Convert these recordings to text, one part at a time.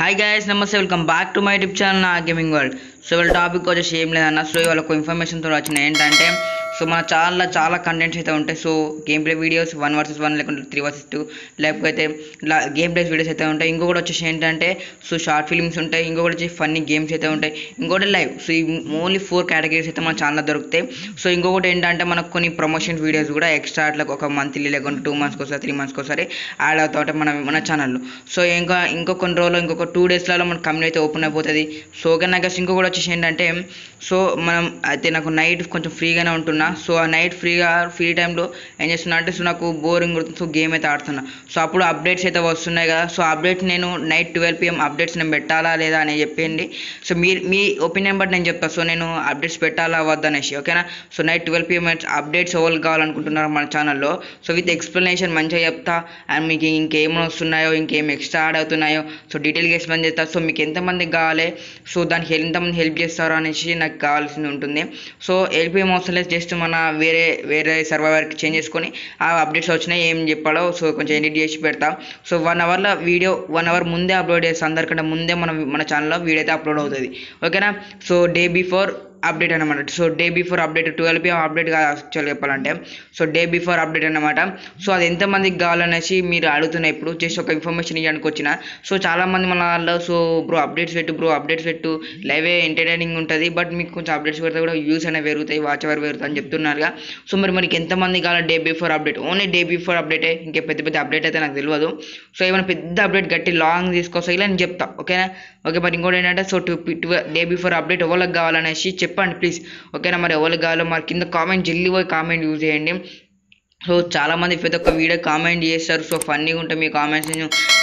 hi guys నమస్తే welcome back to my YouTube channel నా gaming world so వీళ్ళ topic వచ్చేసి ఏం లేదన్నా సో ఇవాళ ఒక ఇన్ఫర్మేషన్తో వచ్చిన ఏంటంటే సో మన చాలా చాలా కంటెంట్స్ అయితే ఉంటాయి so game play videos one versus one లేకుంటే త్రీ వర్సెస్ టూ లేకపోతే గేమ్ ప్లేస్ వీడియోస్ అయితే ఉంటాయి కూడా వచ్చేసి ఏంటంటే సో షార్ట్ ఫిల్మ్స్ ఉంటాయి ఇంకొకటి వచ్చి ఫన్నీ గేమ్స్ అయితే ఉంటాయి ఇంకోటి లైవ్ సో ఈ ఓన్లీ ఫోర్ కేటగిరీస్ అయితే మన ఛానల్ దొరుకుతాయి సో ఇంకొకటి ఏంటంటే మనకు కొన్ని ప్రమోషన్ వీడియోస్ కూడా ఎక్స్ట్రా అట్లా ఒక మంత్లీ లేకుంటే టూ మంత్స్కి ఒకసారి త్రీ మంత్స్కి ఒకసారి యాడ్ అవుతా ఉంటాయి మన మన ఛానల్లో సో ఇంకా ఇంకో కొన్ని రోజులు ఇంకొక టూ డేస్లలో మన కంపెనీ అయితే ఓపెన్ అయిపోతుంది సో ఓకే నాకు కూడా వచ్చేసి ఏంటంటే సో మనం అయితే నాకు నైట్ కొంచెం ఫ్రీగానే ఉంటున్నా సో ఆ నైట్ ఫ్రీగా ఫ్రీ టైంలో ఏం చేస్తున్నా అంటే సో నాకు బోరింగ్ సో గేమ్ అయితే ఆడుతున్నా సో అప్పుడు అప్డేట్స్ అయితే వస్తున్నాయి కదా సో అప్డేట్స్ నేను నైట్ ట్వెల్వ్ పిఎం అప్డేట్స్ నేను పెట్టాలా లేదా అని చెప్పండి సో మీ మీ ఒపీనియన్ బట్టి నేను చెప్తాను సో నేను అప్డేట్స్ పెట్టాలా వద్దనేసి ఓకేనా so night twelve PM updates ఎవరు కావాలనుకుంటున్నారు మన ఛానల్లో సో విత్ ఎక్స్ప్లెనేషన్ మంచిగా చెప్తా అండ్ మీకు ఇంకేమో వస్తున్నాయో ఇంకేం ఎక్స్ట్రా యాడ్ అవుతున్నాయో సో డీటెయిల్గా ఎక్స్ప్లెయిన్ చేస్తా సో మీకు ఎంతమందికి కావాలి సో దానికి ఎంతమంది హెల్ప్ చేస్తారో అనేసి నాకు కావాల్సింది ఉంటుంది సో ఎల్పిఎం అవసరం లేదు జస్ట్ మన వేరే వేరే సర్వర్కి చేంజ్ చేసుకొని ఆ అప్డేట్స్ వచ్చినాయి ఏం చెప్పాలో సో కొంచెం ఎడిట్ చేసి పెడతాం సో వన్ అవర్లో వీడియో వన్ అవర్ ముందే అప్లోడ్ చేస్తాం అందరికంటే ముందే మనం మన ఛానల్లో వీడియో అయితే అప్లోడ్ అవుతుంది ఓకేనా సో డే బిఫోర్ అప్డేట్ అనమాట so day before update twelve PM update కాదు యాక్చువల్ చెప్పాలంటే సో డే బిఫోర్ అప్డేట్ అనమాట సో అది ఎంతమందికి కావాలనేసి మీరు అడుగుతున్న ఇప్పుడు జస్ట్ ఒక ఇన్ఫర్మేషన్ ఇవ్వడానికి వచ్చిన సో చాలామంది మన వాళ్ళు సో బ్రో అప్డేట్స్ పెట్టు బ్రో అప్డేట్స్ పెట్టు లైవే ఎంటర్టైనింగ్ ఉంటుంది బట్ మీకు కొంచెం అప్డేట్స్ పెడితే కూడా వ్యూస్ అనేవి పెరుగుతాయి వాచ్ ఎవరు పెరుగుతాయి అని చెప్తున్నారుగా సో మరి మనకి ఎంతమంది కావాలి day before update only day before అప్డేటే ఇంకే పెద్ద పెద్ద అప్డేట్ అయితే నాకు తెలియదు సో ఏమైనా పెద్ద అప్డేట్ గట్టి లాంగ్ తీసుకొస్తా ఇలా నేను చెప్తాను ఓకేనా ఓకే మరి ఇంకోటి ఏంటంటే so two day before update ఎవరికి కావాలనేసి చెప్ చెప్పండి ప్లీజ్ ఓకేనా మరి ఎవరికి కావాలో మరి కింద కామెంట్ జల్లి పోయి కామెంట్ యూజ్ చేయండి సో చాలామంది ప్రతి ఒక్క వీడియో కామెంట్ చేస్తారు సో ఫన్నీగా ఉంటాయి మీ కామెంట్స్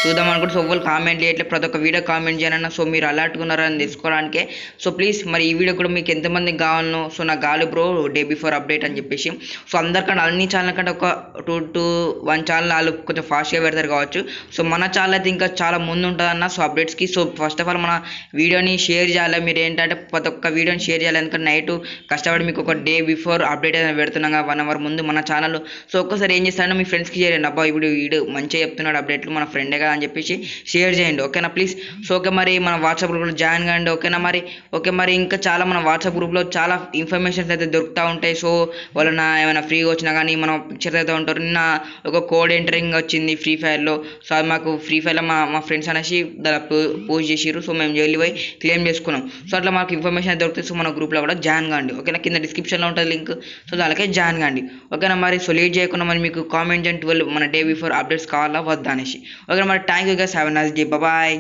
చూద్దాం అనుకుంటే సో వాళ్ళు కామెంట్ చేయట్లేదు ప్రతి ఒక్క వీడియో కామెంట్ చేయాలన్నా సో మీరు ఉన్నారని తెలుసుకోవడానికి సో ప్లీజ్ మరి ఈ వీడియో కూడా మీకు ఎంతమందికి కావాలనో సో నా గాలి బ్రో డే బిఫోర్ అప్డేట్ అని చెప్పేసి సో అందరికంటే అన్ని ఛానల్ కంటే ఒక టూ టూ వన్ ఛానల్ వాళ్ళు కొంచెం ఫాస్ట్గా పెడతారు కావచ్చు సో మన ఛానల్ అయితే ఇంకా చాలా ముందు ఉంటుందన్న సో అప్డేట్స్కి సో ఫస్ట్ ఆఫ్ ఆల్ మన వీడియోని షేర్ చేయాలి మీరు ఏంటంటే ప్రతి ఒక్క వీడియోని షేర్ చేయాలి ఎందుకంటే నైట్ కష్టపడి మీకు ఒక డే బిఫోర్ అప్డేట్ అనేది పెడుతున్నాం వన్ అవర్ ముందు మన ఛానల్ సో ఒక్కసారి ఏం చేస్తాను మీ ఫ్రెండ్స్కి చేయండి అబ్బా ఇప్పుడు వీడు మంచిగా చెప్తున్నాడు అప్డేట్లు మన ఫ్రెండే కదా అని చెప్పేసి షేర్ చేయండి ఓకేనా ప్లీజ్ సో ఓకే మరి మన వాట్సాప్ గ్రూప్లో జాయిన్ కాండి ఓకేనా మరి ఓకే మరి ఇంకా చాలా మన వాట్సాప్ గ్రూప్లో చాలా ఇన్ఫర్మేషన్స్ అయితే దొరుకుతూ ఉంటాయి సో వాళ్ళ ఏమైనా ఫ్రీగా వచ్చినా కానీ మనం పిక్చర్ అయితే ఉంటారు నిన్న ఒక కోడ్ ఎంటరింగ్ వచ్చింది ఫ్రీ ఫైర్లో సో అది మాకు ఫ్రీ ఫైర్లో మా మా ఫ్రెండ్స్ అనేసి దాని పోస్ట్ చేసారు సో మేము జైలు పోయి క్లెయిమ్ చేసుకున్నాం సో అట్లా మాకు ఇన్ఫర్మేషన్ అయితే దొరుకుతుంది సో మన గ్రూప్లో కూడా జాయిన్ కాండి ఓకేనా కింద డిస్క్రిప్షన్లో ఉంటుంది లింక్ సో దానికే జాయిన్ కాండి ఓకేనా మరి సో లేట్ చేయకుండా మరి మీకు కామెంట్ అండ్ ట్వెల్వ్ మన డే బిఫోర్ అప్డేట్స్ కావాలా వద్దా అనేసి ఓకే మరి thank you guys have nice day bye